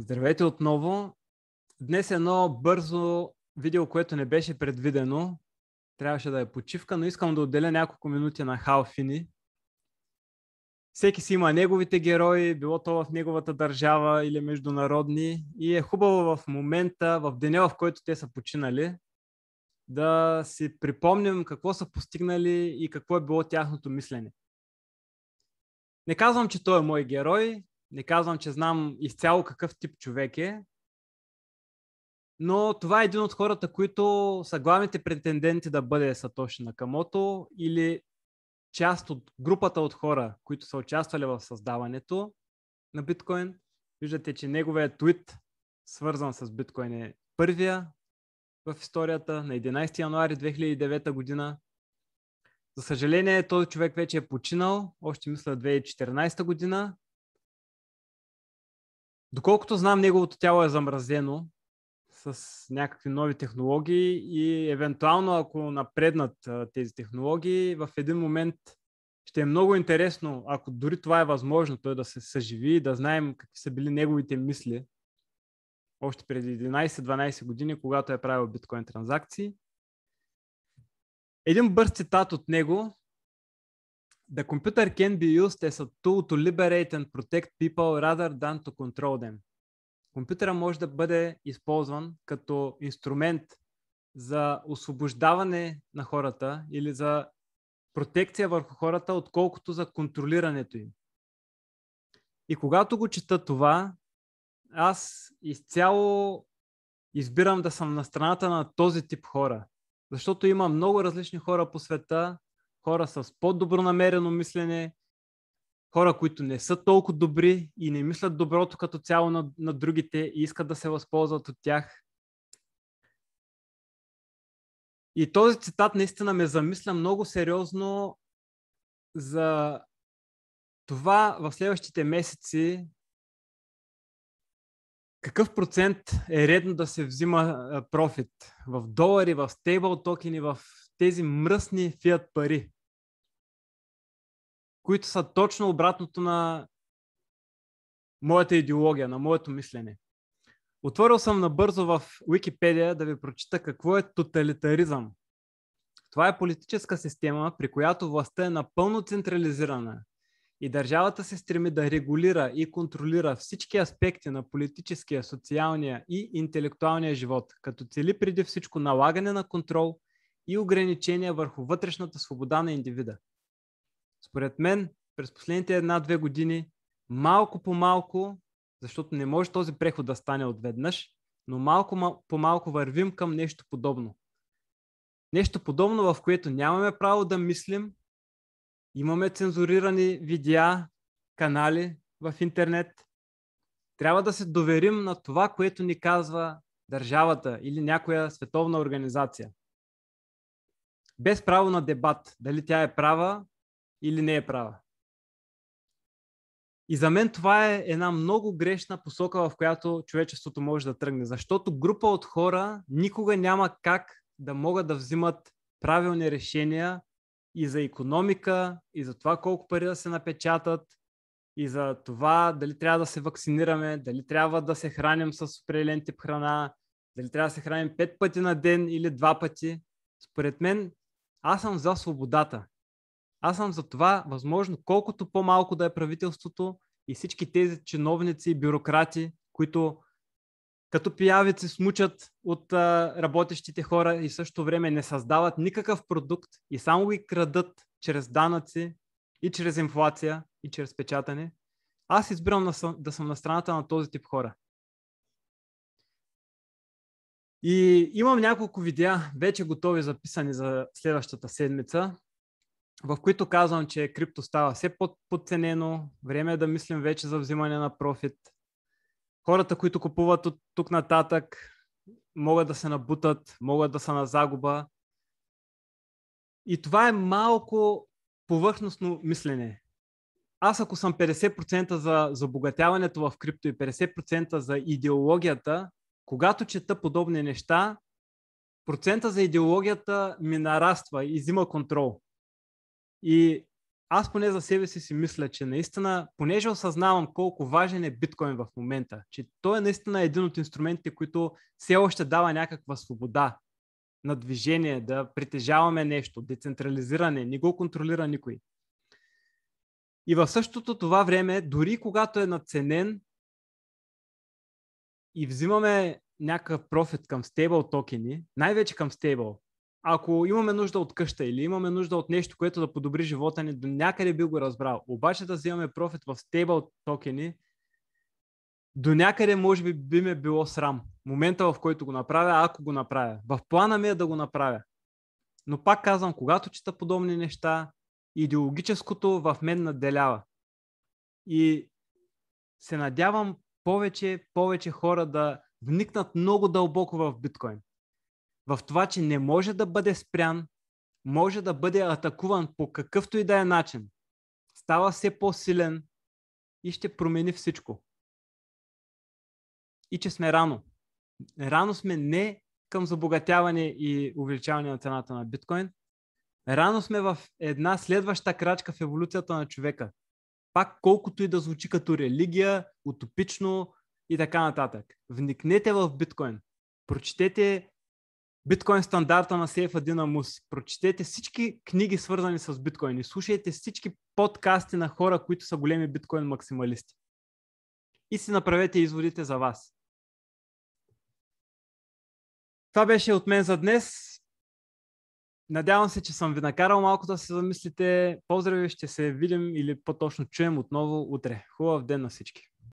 Здравейте отново. Днес е едно бързо видео, което не беше предвидено. Трябваше да е почивка, но искам да отделя няколко минути на Халфини. Всеки си има неговите герои, било то в неговата държава или международни. И е хубаво в момента, в деня, в който те са починали, да си припомним какво са постигнали и какво е било тяхното мислене. Не казвам, че той е мой герой, не казвам, че знам изцяло какъв тип човек е, но това е един от хората, които са главните претенденти да бъде Сатоши Камото или част от групата от хора, които са участвали в създаването на биткоин. Виждате, че неговият твит, свързан с биткоин, е първия в историята на 11 януари 2009 година. За съжаление, този човек вече е починал, още мисля 2014 година, Доколкото знам, неговото тяло е замразено с някакви нови технологии и евентуално, ако напреднат тези технологии, в един момент ще е много интересно, ако дори това е възможно, той да се съживи и да знаем какви са били неговите мисли още преди 11-12 години, когато е правил биткоин транзакции. Един бърз цитат от него, the computer can be used as a tool to liberate and protect people rather than to control them. Компютъра може да бъде използван като инструмент за освобождаване на хората или за протекция върху хората, отколкото за контролирането им. И когато го чета това, аз изцяло избирам да съм на страната на този тип хора. Защото има много различни хора по света, хора с по-добро намерено мислене, хора, които не са толкова добри и не мислят доброто като цяло на, на другите и искат да се възползват от тях. И този цитат наистина ме замисля много сериозно за това в следващите месеци какъв процент е редно да се взима профит в долари, в стейбл токени, в тези мръсни фиат пари които са точно обратното на моята идеология, на моето мислене. Отворил съм набързо в Википедия да ви прочита какво е тоталитаризъм. Това е политическа система, при която властта е напълно централизирана и държавата се стреми да регулира и контролира всички аспекти на политическия, социалния и интелектуалния живот, като цели преди всичко налагане на контрол и ограничения върху вътрешната свобода на индивида. Според мен, през последните една-две години, малко по малко, защото не може този преход да стане отведнъж, но малко по малко вървим към нещо подобно. Нещо подобно, в което нямаме право да мислим, имаме цензурирани видеа, канали в интернет. Трябва да се доверим на това, което ни казва държавата или някоя световна организация. Без право на дебат, дали тя е права или не е права. И за мен това е една много грешна посока, в която човечеството може да тръгне, защото група от хора никога няма как да могат да взимат правилни решения и за економика, и за това колко пари да се напечатат, и за това дали трябва да се вакцинираме, дали трябва да се храним с определен тип храна, дали трябва да се храним пет пъти на ден или два пъти. Според мен, аз съм за свободата. Аз съм за това, възможно, колкото по-малко да е правителството и всички тези чиновници и бюрократи, които като пиявици смучат от а, работещите хора и също време не създават никакъв продукт и само ги крадат чрез данъци и чрез инфлация и чрез печатане. Аз избирам на, да съм на страната на този тип хора. И имам няколко видеа, вече готови записани за следващата седмица в които казвам, че крипто става все подценено, време е да мислим вече за взимане на профит. Хората, които купуват от тук нататък, могат да се набутат, могат да са на загуба. И това е малко повърхностно мислене. Аз ако съм 50% за забогатяването в крипто и 50% за идеологията, когато чета подобни неща, процента за идеологията ми нараства и взима контрол. И аз поне за себе си си мисля, че наистина, понеже осъзнавам колко важен е биткоин в момента, че той е наистина един от инструментите, които все още дава някаква свобода на движение, да притежаваме нещо, децентрализиране, не го контролира никой. И в същото това време, дори когато е наценен и взимаме някакъв профит към стейбл токени, най-вече към стейбл, ако имаме нужда от къща или имаме нужда от нещо, което да подобри живота ни, до някъде би го разбрал. Обаче да вземаме профит в стейбл токени, до някъде може би би ме било срам. Момента в който го направя, ако го направя. В плана ми е да го направя. Но пак казвам, когато чета подобни неща, идеологическото в мен наделява. И се надявам повече, повече хора да вникнат много дълбоко в биткоин в това, че не може да бъде спрян, може да бъде атакуван по какъвто и да е начин. Става все по-силен и ще промени всичко. И че сме рано. Рано сме не към забогатяване и увеличаване на цената на биткоин. Рано сме в една следваща крачка в еволюцията на човека. Пак колкото и да звучи като религия, утопично и така нататък. Вникнете в биткоин. Прочетете Биткоин стандарта на Сейфа Динамус. Прочетете всички книги свързани с биткоин и слушайте всички подкасти на хора, които са големи биткоин максималисти. И си направете изводите за вас. Това беше от мен за днес. Надявам се, че съм ви накарал малко да се замислите. Поздрави, ще се видим или по-точно чуем отново утре. Хубав ден на всички!